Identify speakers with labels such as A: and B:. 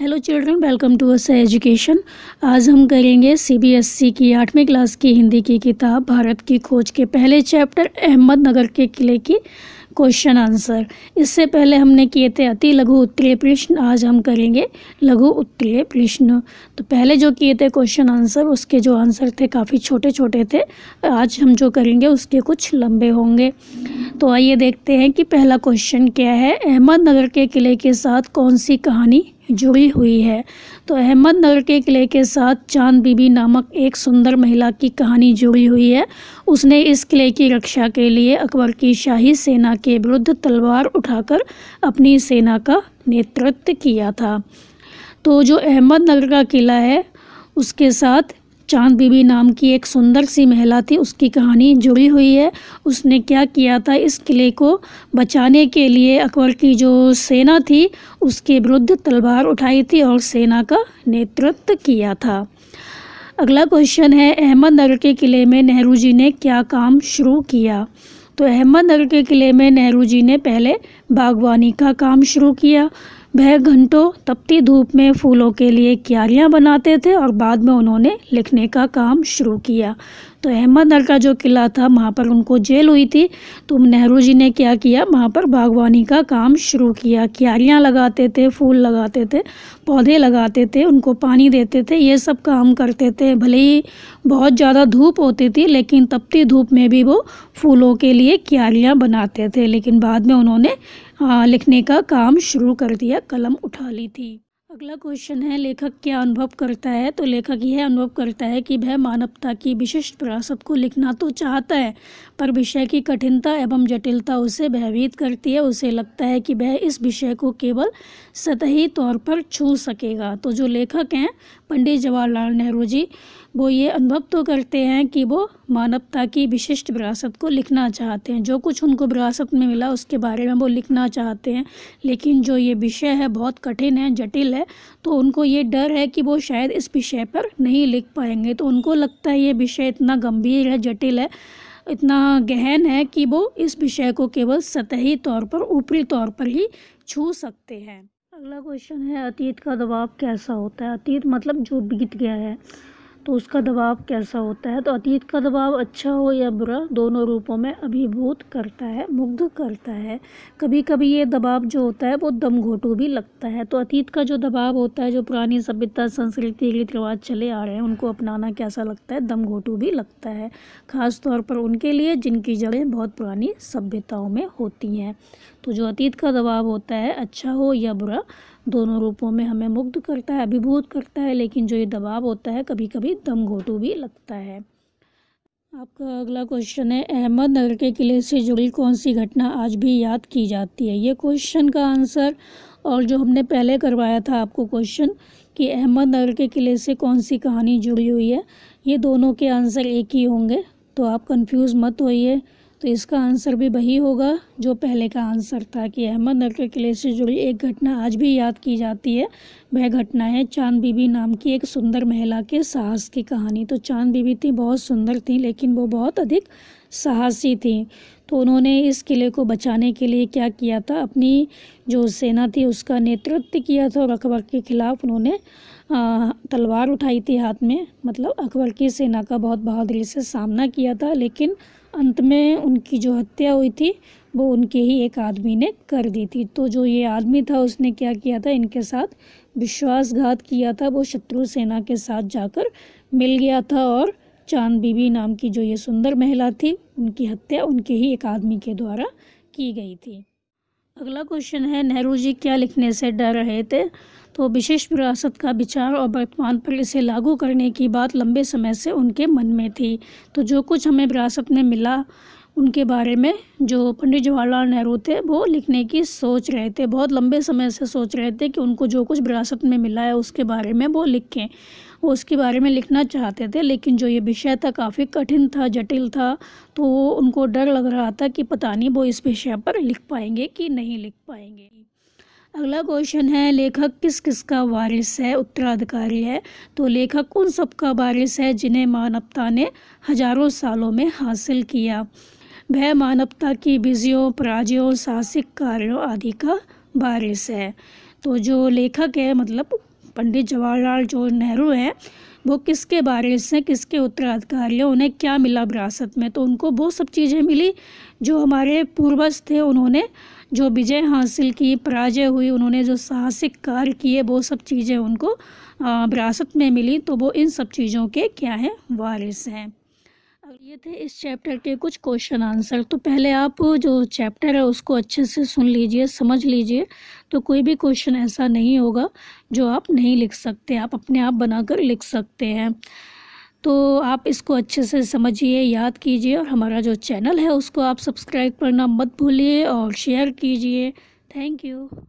A: hello children welcome to us education आज हम करेंगे सीबीएसई e की आठवीं क्लास की हिंदी की किताब भारत की खोज के पहले चैप्टर अहमदनगर के किले की क्वेश्चन आंसर इससे पहले हमने किए थे अति लघु उत्तरीय प्रश्न आज हम करेंगे लघु उत्तरीय प्रश्न तो पहले जो किए थे क्वेश्चन आंसर उसके जो आंसर थे काफ़ी छोटे छोटे थे आज हम जो करेंगे उसके कुछ लंबे होंगे तो आइए देखते हैं कि पहला क्वेश्चन क्या है अहमदनगर के किले के साथ कौन सी कहानी जुड़ी हुई है तो अहमदनगर के किले के साथ चांद बीबी नामक एक सुंदर महिला की कहानी जुड़ी हुई है उसने इस किले की रक्षा के लिए अकबर की शाही सेना के विरुद्ध तलवार उठाकर अपनी सेना का नेतृत्व किया था तो जो अहमदनगर का किला है उसके साथ चांद बीबी नाम की एक सुंदर सी महिला थी उसकी कहानी जुड़ी हुई है उसने क्या किया था इस किले को बचाने के लिए अकबर की जो सेना थी उसके विरुद्ध तलवार उठाई थी और सेना का नेतृत्व किया था अगला क्वेश्चन है अहमदनगर के किले में नेहरू जी ने क्या काम शुरू किया तो अहमदनगर के किले में नेहरू जी ने पहले बागवानी का काम शुरू किया वह घंटों तपती धूप में फूलों के लिए क्यारियाँ बनाते थे और बाद में उन्होंने लिखने का काम शुरू किया तो अहमदनगर का जो किला था वहाँ पर उनको जेल हुई थी तो नेहरू जी ने क्या किया वहाँ पर बागवानी का काम शुरू किया क्यारियाँ लगाते थे फूल लगाते थे पौधे लगाते थे उनको पानी देते थे ये सब काम करते थे भले ही बहुत ज़्यादा धूप होती थी लेकिन तपती धूप में भी वो फूलों के लिए क्यारियाँ बनाते थे लेकिन बाद में उन्होंने लिखने का काम शुरू कर दिया कलम उठा ली थी अगला क्वेश्चन है लेखक क्या अनुभव करता है तो लेखक यह अनुभव करता है कि वह मानवता की विशिष्ट विरासत को लिखना तो चाहता है पर विषय की कठिनता एवं जटिलता उसे भयभीत करती है उसे लगता है कि वह इस विषय को केवल सतही तौर पर छू सकेगा तो जो लेखक हैं पंडित जवाहरलाल नेहरू जी वो ये अनुभव तो करते हैं कि वो मानवता की विशिष्ट विरासत को लिखना चाहते हैं जो कुछ उनको विरासत में मिला उसके बारे में वो लिखना चाहते हैं लेकिन जो ये विषय है बहुत कठिन है जटिल है तो उनको ये डर है कि वो शायद इस विषय पर नहीं लिख पाएंगे तो उनको लगता है ये विषय इतना गंभीर है जटिल है इतना गहन है कि वो इस विषय को केवल सतही तौर पर ऊपरी तौर पर ही छू सकते हैं अगला क्वेश्चन है अतीत का दबाव कैसा होता है अतीत मतलब जो बीत गया है तो उसका दबाव कैसा होता है तो अतीत का दबाव अच्छा हो या बुरा दोनों रूपों में अभिभूत करता है मुग्ध करता है कभी कभी ये दबाव जो होता है वो दम घोटू भी लगता है तो अतीत का जो दबाव होता है जो पुरानी सभ्यता संस्कृति रीति रिवाज चले आ रहे हैं उनको अपनाना कैसा लगता है दम घोटू भी लगता है ख़ास तौर पर उनके लिए जिनकी जड़ें बहुत पुरानी सभ्यताओं में होती हैं तो जो अतीत का दबाव होता है अच्छा हो या बुरा दोनों रूपों में हमें मुग्ध करता है अभिभूत करता है लेकिन जो ये दबाव होता है कभी कभी दम घोटू भी लगता है आपका अगला क्वेश्चन है अहमदनगर के किले से जुड़ी कौन सी घटना आज भी याद की जाती है ये क्वेश्चन का आंसर और जो हमने पहले करवाया था आपको क्वेश्चन कि अहमदनगर के किले से कौन सी कहानी जुड़ी हुई है ये दोनों के आंसर एक ही होंगे तो आप कंफ्यूज मत होइए तो इसका आंसर भी वही होगा जो पहले का आंसर था कि अहमदनगर किले से जुड़ी एक घटना आज भी याद की जाती है वह घटना है चांद बीबी नाम की एक सुंदर महिला के साहस की कहानी तो चांद बीबी थी बहुत सुंदर थी लेकिन वो बहुत अधिक साहसी थी तो उन्होंने इस किले को बचाने के लिए क्या किया था अपनी जो सेना थी उसका नेतृत्व किया था और अकबर के खिलाफ उन्होंने तलवार उठाई थी हाथ में मतलब अकबर की सेना का बहुत बहादुरी से सामना किया था लेकिन अंत में उनकी जो हत्या हुई थी वो उनके ही एक आदमी ने कर दी थी तो जो ये आदमी था उसने क्या किया था इनके साथ विश्वासघात किया था वो शत्रु सेना के साथ जाकर मिल गया था और चांद बीबी नाम की जो ये सुंदर महिला थी उनकी हत्या उनके ही एक आदमी के द्वारा की गई थी अगला क्वेश्चन है नेहरू जी क्या लिखने से डर रहे थे तो विशेष विरासत का विचार और वर्तमान पर इसे लागू करने की बात लंबे समय से उनके मन में थी तो जो कुछ हमें विरासत में मिला उनके बारे में जो पंडित जवाहरलाल नेहरू थे वो लिखने की सोच रहे थे बहुत लंबे समय से सोच रहे थे कि उनको जो कुछ विरासत में मिला है उसके बारे में वो लिखें वो उसके बारे में लिखना चाहते थे लेकिन जो ये विषय था काफ़ी कठिन था जटिल था तो उनको डर लग रहा था कि पता नहीं वो इस विषय पर लिख पाएंगे कि नहीं लिख पाएंगे अगला क्वेश्चन है लेखक किस किस का वारिस है उत्तराधिकारी है तो लेखक उन सब का वारिस है जिन्हें मानवता ने हजारों सालों में हासिल किया वह मानवता की विजयों पराजयों साहसिक कार्यों आदि का वारिस है तो जो लेखक है मतलब पंडित जवाहरलाल जो नेहरू हैं वो किसके बारे हैं किसके उत्तराधिकारी हैं उन्हें क्या मिला विरासत में तो उनको वो सब चीज़ें मिली जो हमारे पूर्वज थे उन्होंने जो विजय हासिल की पराजय हुई उन्होंने जो साहसिक कार्य किए वो सब चीज़ें उनको विरासत में मिली तो वो इन सब चीज़ों के क्या हैं वारिस हैं ये थे इस चैप्टर के कुछ क्वेश्चन आंसर तो पहले आप जो चैप्टर है उसको अच्छे से सुन लीजिए समझ लीजिए तो कोई भी क्वेश्चन ऐसा नहीं होगा जो आप नहीं लिख सकते आप अपने आप बनाकर लिख सकते हैं तो आप इसको अच्छे से समझिए याद कीजिए और हमारा जो चैनल है उसको आप सब्सक्राइब करना मत भूलिए और शेयर कीजिए थैंक यू